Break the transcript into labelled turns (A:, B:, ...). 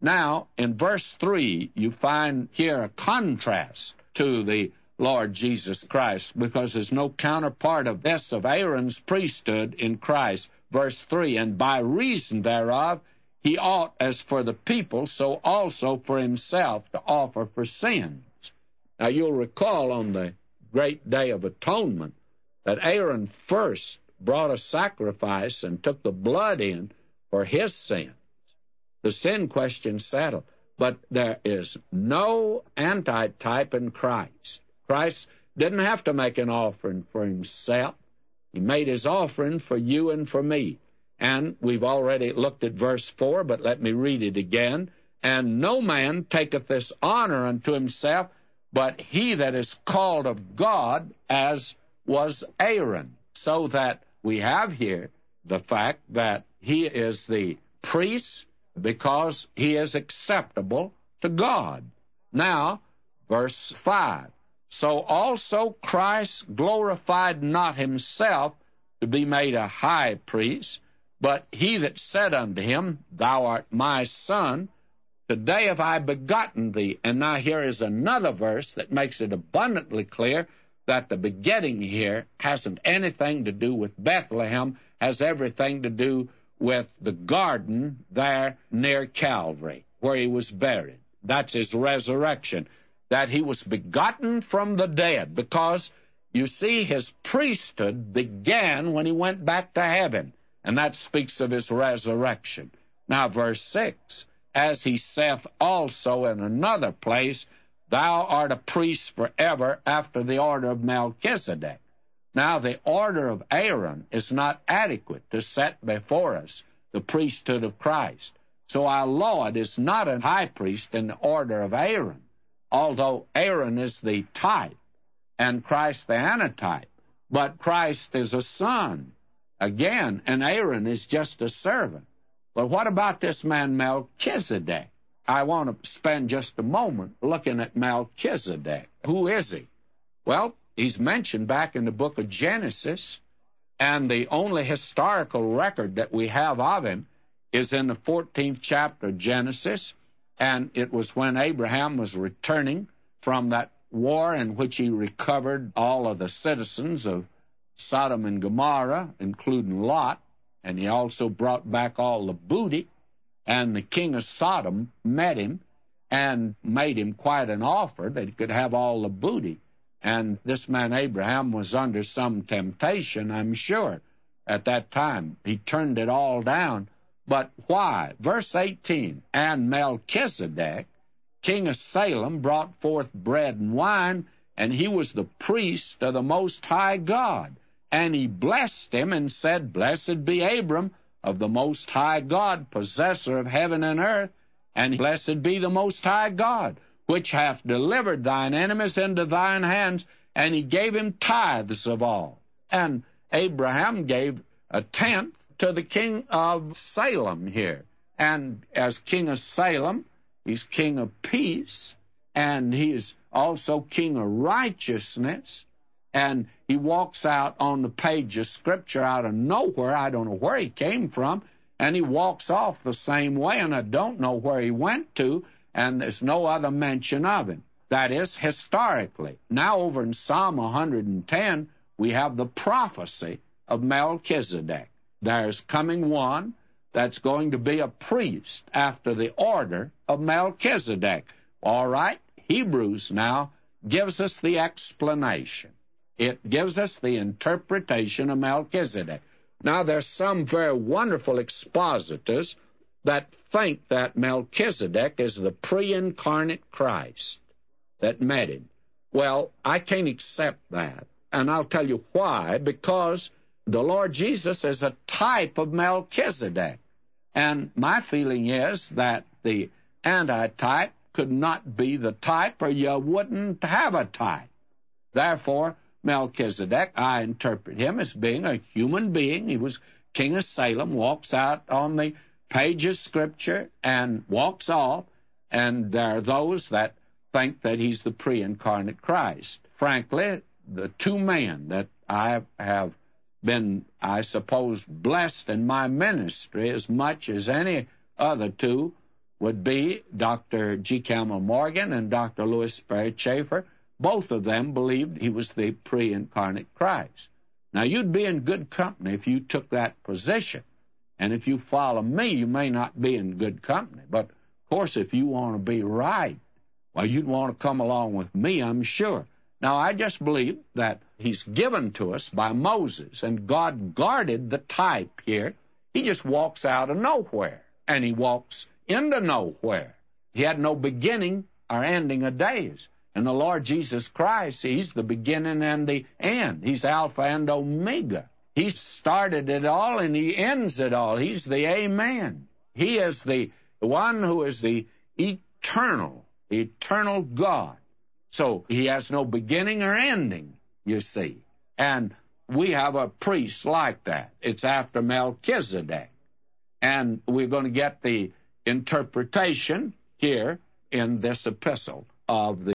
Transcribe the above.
A: Now, in verse 3, you find here a contrast to the Lord Jesus Christ because there's no counterpart of this of Aaron's priesthood in Christ. Verse 3 And by reason thereof, he ought as for the people, so also for himself to offer for sins. Now, you'll recall on the great day of atonement that Aaron first brought a sacrifice and took the blood in for his sin the sin question settled. But there is no antitype in Christ. Christ didn't have to make an offering for himself. He made his offering for you and for me. And we've already looked at verse 4, but let me read it again. And no man taketh this honor unto himself, but he that is called of God, as was Aaron. So that we have here the fact that he is the priest because he is acceptable to God. Now, verse 5. So also Christ glorified not himself to be made a high priest, but he that said unto him, Thou art my son, today have I begotten thee. And now here is another verse that makes it abundantly clear that the begetting here hasn't anything to do with Bethlehem, has everything to do with the garden there near Calvary, where he was buried. That's his resurrection. That he was begotten from the dead, because you see, his priesthood began when he went back to heaven, and that speaks of his resurrection. Now, verse 6 As he saith also in another place, Thou art a priest forever after the order of Melchizedek. Now, the order of Aaron is not adequate to set before us the priesthood of Christ. So our Lord is not a high priest in the order of Aaron, although Aaron is the type and Christ the antitype. But Christ is a son again, and Aaron is just a servant. But what about this man Melchizedek? I want to spend just a moment looking at Melchizedek. Who is he? Well, He's mentioned back in the book of Genesis, and the only historical record that we have of him is in the 14th chapter of Genesis, and it was when Abraham was returning from that war in which he recovered all of the citizens of Sodom and Gomorrah, including Lot, and he also brought back all the booty. And the king of Sodom met him and made him quite an offer that he could have all the booty. And this man Abraham was under some temptation, I'm sure, at that time. He turned it all down. But why? Verse 18 And Melchizedek, king of Salem, brought forth bread and wine, and he was the priest of the Most High God. And he blessed him and said, Blessed be Abram of the Most High God, possessor of heaven and earth, and blessed be the Most High God which hath delivered thine enemies into thine hands, and he gave him tithes of all. And Abraham gave a tenth to the king of Salem here. And as king of Salem, he's king of peace, and he's also king of righteousness. And he walks out on the page of Scripture out of nowhere. I don't know where he came from. And he walks off the same way, and I don't know where he went to and there's no other mention of him. That is, historically. Now, over in Psalm 110, we have the prophecy of Melchizedek. There's coming one that's going to be a priest after the order of Melchizedek. All right, Hebrews now gives us the explanation. It gives us the interpretation of Melchizedek. Now, there's some very wonderful expositors that think that Melchizedek is the pre incarnate Christ that met him. Well, I can't accept that. And I'll tell you why. Because the Lord Jesus is a type of Melchizedek. And my feeling is that the antitype could not be the type, or you wouldn't have a type. Therefore, Melchizedek, I interpret him as being a human being. He was king of Salem, walks out on the page of scripture and walks off, and there are those that think that he's the pre incarnate Christ. Frankly, the two men that I have been, I suppose, blessed in my ministry as much as any other two would be Dr. G. Campbell Morgan and Dr. Louis Sperry Chafer. Both of them believed he was the pre incarnate Christ. Now, you'd be in good company if you took that position. And if you follow me, you may not be in good company. But, of course, if you want to be right, well, you'd want to come along with me, I'm sure. Now, I just believe that he's given to us by Moses, and God guarded the type here. He just walks out of nowhere, and he walks into nowhere. He had no beginning or ending of days. And the Lord Jesus Christ, He's the beginning and the end. He's Alpha and Omega. He started it all and he ends it all. He's the Amen. He is the one who is the eternal, eternal God. So he has no beginning or ending, you see. And we have a priest like that. It's after Melchizedek. And we're going to get the interpretation here in this epistle of the